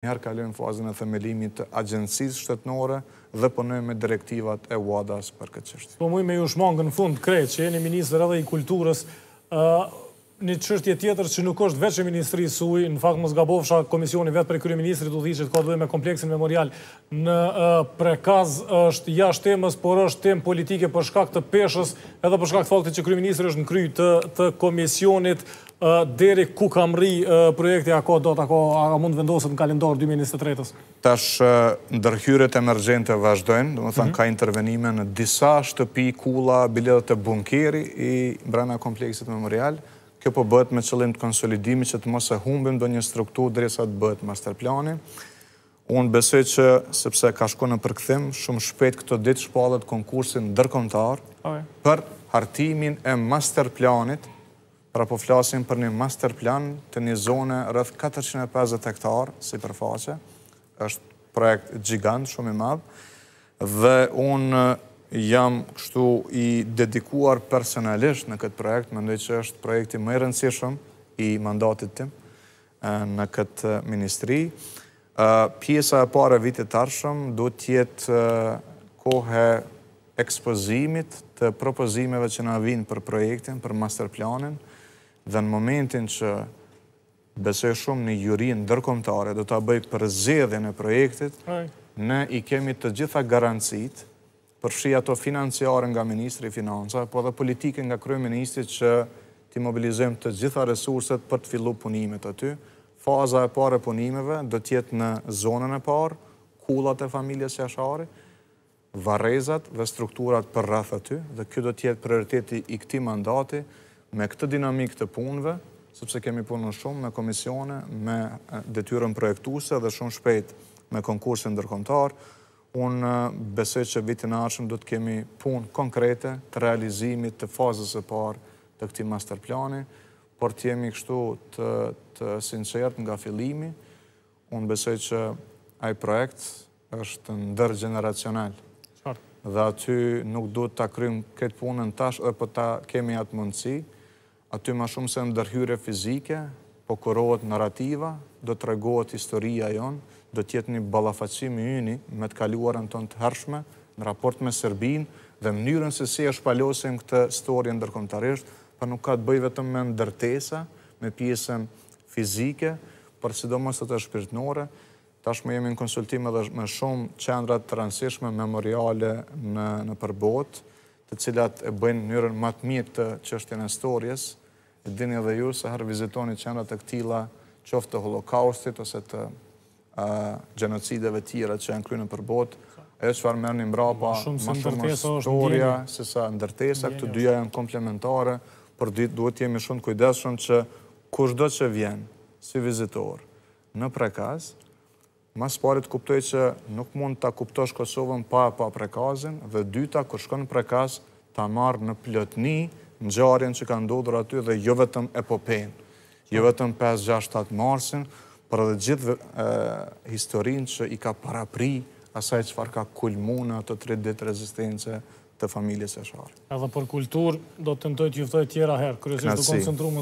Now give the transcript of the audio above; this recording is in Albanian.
njëherë kalujem fazën e themelimit të agjensis shtetënore dhe përnojme me direktivat e UADAS për këtë qështë. Po mujme ju shmangë në fund krej që jeni ministrë edhe i kulturës, një qështje tjetër që nuk është veç e ministri sui, në fakt mësë komisioni vetë për kërë ministri të dhishtë ka dhe me kompleksin memorial në prekaz është jashtë temës, por është temë politike për shkak të peshës edhe për shkak të faktit që kërë ministri është në të komisionit deri ku kam ri projekti, a ko do të ako, a mund vendosët në kalendor 2023-ës? Tash, ndërhyret emergjente vazhdojnë, do më thënë, mhm. ka intervenime në disa shtëpi, kula, biletet e bunkeri i brana kompleksit memorial. Kjo po bëhet me qëllim të konsolidimi që të mos e humbim do një struktur dresa të master plani. Unë besoj që, sepse ka shko në përkëthim, shumë shpet këto ditë shpallet konkursin dërkontar për hartimin e masterplanit pra po flasim për një master plan të një zone rrëth 450 hektar si përfaqe, është projekt gjigant, shumë i madhë, dhe unë jam kështu i dedikuar personalisht në këtë projekt, më ndoj që është projekti më i rëndësishëm i mandatit tim në këtë ministri. Pjesa e pare vitit arshëm do tjetë kohë e ekspozimit të propozimeve që në avin për projektin, për masterplanin, dhe në momentin që besoj shumë një jurin dërkomtare do të bëj për zedhe në projektit, ne i kemi të gjitha garancit përshia të financiare nga Ministri Financa, po dhe politike nga Krye Ministri që ti mobilizim të gjitha resurset për të fillu punimet aty. Faza e pare punimeve do tjetë në zonën e parë, kulat e familjes jashari, varezat dhe strukturat për rrath aty, dhe kjo do tjetë prioriteti i këti mandati me këtë dinamik të punve, sëpse kemi punën shumë me komisione, me detyrën projektuse dhe shumë shpejt me konkursin dërkontar, unë besoj që vitin arshëm do të kemi punë konkrete të realizimit të fazës e parë të këti masterplani, por të jemi kështu të, të sinqert nga filimi, unë besoj që ajë projekt është ndërgeneracional dhe aty nuk duhet të krymë këtë punën tash dhe për po ta kemi atë mundësi, aty ma shumë se ndërhyre fizike, po kërohet narrativa, do të regohet historia jonë, do tjetë një balafacimi yni me të kaluarën tonë të hershme në raport me Serbinë dhe mënyrën se si është palosim këtë storje ndërkomtarisht, pa po nuk ka të bëj vetëm me ndërtesa, me pjesën fizike, për sidomës të të shpirtnore, tash më jemi në konsultime dhe më shumë qendrat të rëndësishme memoriale në, në përbot, të cilat e bëjnë njërën më të mirë të qështjën e storjes, e dini edhe ju se herë vizitoni qendrat të këtila qoftë të holokaustit ose të gjenocideve genocideve tjera që e në krynë e botë, që farë mërë një mrapa, më shumë storja, se sa ndërtesa, këtu dyja janë komplementare, për ditë duhet jemi shumë kujdeshëm që kushdo që vjen si vizitor në prekaz, Mas parit të kuptoj që nuk mund të kuptosh Kosovën pa pa prekazin, dhe dyta, kër shkon prekaz, ta marë në plëtni në gjarin që ka ndodhur aty dhe jo vetëm epopen, jo vetëm 5-6-7 marsin, për edhe gjithë historin që i ka parapri asaj që farë ka kulmuna të 3 ditë rezistence të familjes se sharë. Edhe për kultur, do të ndojt juftoj tjera herë, kërësisht të koncentrumës.